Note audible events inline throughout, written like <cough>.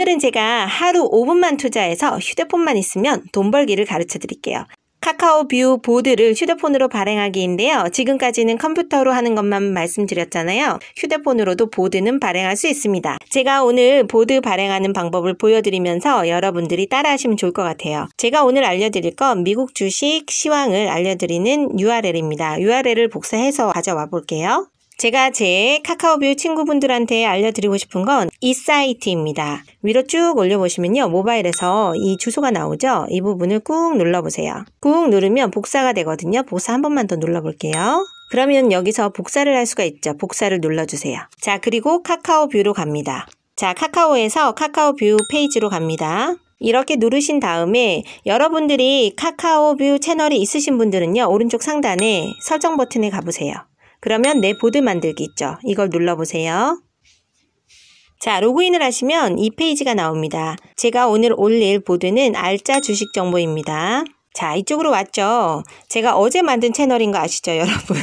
오늘은 제가 하루 5분만 투자해서 휴대폰만 있으면 돈 벌기를 가르쳐 드릴게요. 카카오 뷰 보드를 휴대폰으로 발행하기인데요. 지금까지는 컴퓨터로 하는 것만 말씀드렸잖아요. 휴대폰으로도 보드는 발행할 수 있습니다. 제가 오늘 보드 발행하는 방법을 보여드리면서 여러분들이 따라하시면 좋을 것 같아요. 제가 오늘 알려드릴 건 미국 주식 시황을 알려드리는 URL입니다. URL을 복사해서 가져와 볼게요. 제가 제 카카오뷰 친구분들한테 알려드리고 싶은 건 이 사이트입니다. 위로 쭉 올려보시면요. 모바일에서 이 주소가 나오죠. 이 부분을 꾹 눌러보세요. 꾹 누르면 복사가 되거든요. 복사 한 번만 더 눌러볼게요. 그러면 여기서 복사를 할 수가 있죠. 복사를 눌러주세요. 자, 그리고 카카오뷰로 갑니다. 자, 카카오에서 카카오뷰 페이지로 갑니다. 이렇게 누르신 다음에 여러분들이 카카오뷰 채널이 있으신 분들은요, 오른쪽 상단에 설정 버튼에 가보세요. 그러면 내 보드 만들기 있죠. 이걸 눌러보세요. 자, 로그인을 하시면 이 페이지가 나옵니다. 제가 오늘 올릴 보드는 알짜 주식 정보입니다. 자, 이쪽으로 왔죠? 제가 어제 만든 채널인 거 아시죠, 여러분?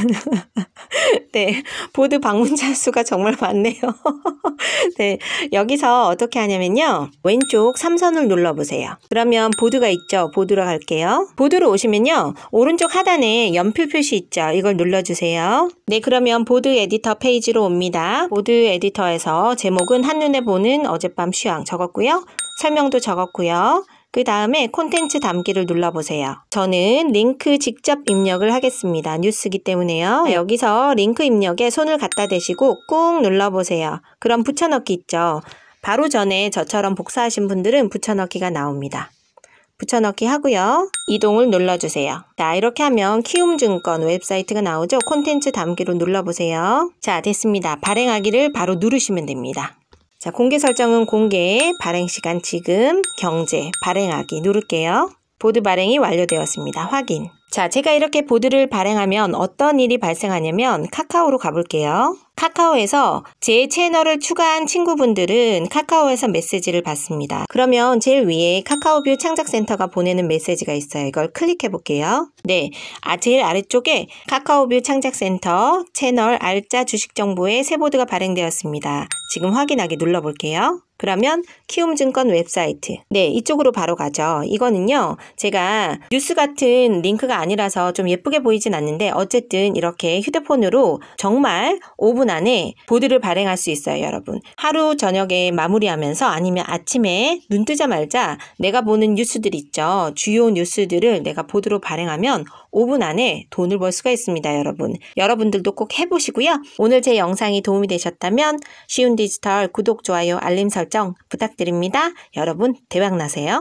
<laughs> <laughs> 네. 보드 방문자 수가 정말 많네요. <laughs> 네. 여기서 어떻게 하냐면요. 왼쪽 3선을 눌러보세요. 그러면 보드가 있죠. 보드로 갈게요. 보드로 오시면요. 오른쪽 하단에 연표 표시 있죠. 이걸 눌러주세요. 네. 그러면 보드 에디터 페이지로 옵니다. 보드 에디터에서 제목은 한눈에 보는 어젯밤 쉬왕 적었고요. 설명도 적었고요. 그 다음에 콘텐츠 담기를 눌러보세요. 저는 링크 직접 입력을 하겠습니다. 뉴스기 때문에요. 네. 여기서 링크 입력에 손을 갖다 대시고 꾹 눌러보세요. 그럼 붙여넣기 있죠. 바로 전에 저처럼 복사하신 분들은 붙여넣기가 나옵니다. 붙여넣기 하고요. 이동을 눌러주세요. 자 이렇게 하면 키움증권 웹사이트가 나오죠. 콘텐츠 담기로 눌러보세요. 자 됐습니다. 발행하기를 바로 누르시면 됩니다. 자, 공개 설정은 공개, 발행 시간 지금, 경제, 발행하기 누를게요. 보드 발행이 완료되었습니다. 확인. 자, 제가 이렇게 보드를 발행하면 어떤 일이 발생하냐면 카카오로 가볼게요. 카카오에서 제 채널을 추가한 친구분들은 카카오에서 메시지를 받습니다. 그러면 제일 위에 카카오뷰 창작센터가 보내는 메시지가 있어요. 이걸 클릭해 볼게요. 네. 아, 제일 아래쪽에 카카오뷰 창작센터 채널 알짜 주식정보의 새 보드가 발행되었습니다. 지금 확인하기 눌러 볼게요. 그러면 키움증권 웹사이트. 네, 이쪽으로 바로 가죠. 이거는요, 제가 뉴스 같은 링크가 아니라서 좀 예쁘게 보이진 않는데, 어쨌든 이렇게 휴대폰으로 정말 5분 안에 보드를 발행할 수 있어요, 여러분. 하루 저녁에 마무리하면서 아니면 아침에 눈 뜨자마자 내가 보는 뉴스들 있죠. 주요 뉴스들을 내가 보드로 발행하면 5분 안에 돈을 벌 수가 있습니다, 여러분. 여러분들도 꼭 해보시고요. 오늘 제 영상이 도움이 되셨다면 쉬운 디지털 구독, 좋아요, 알림 설정 결정 부탁드립니다. 여러분 대박 나세요.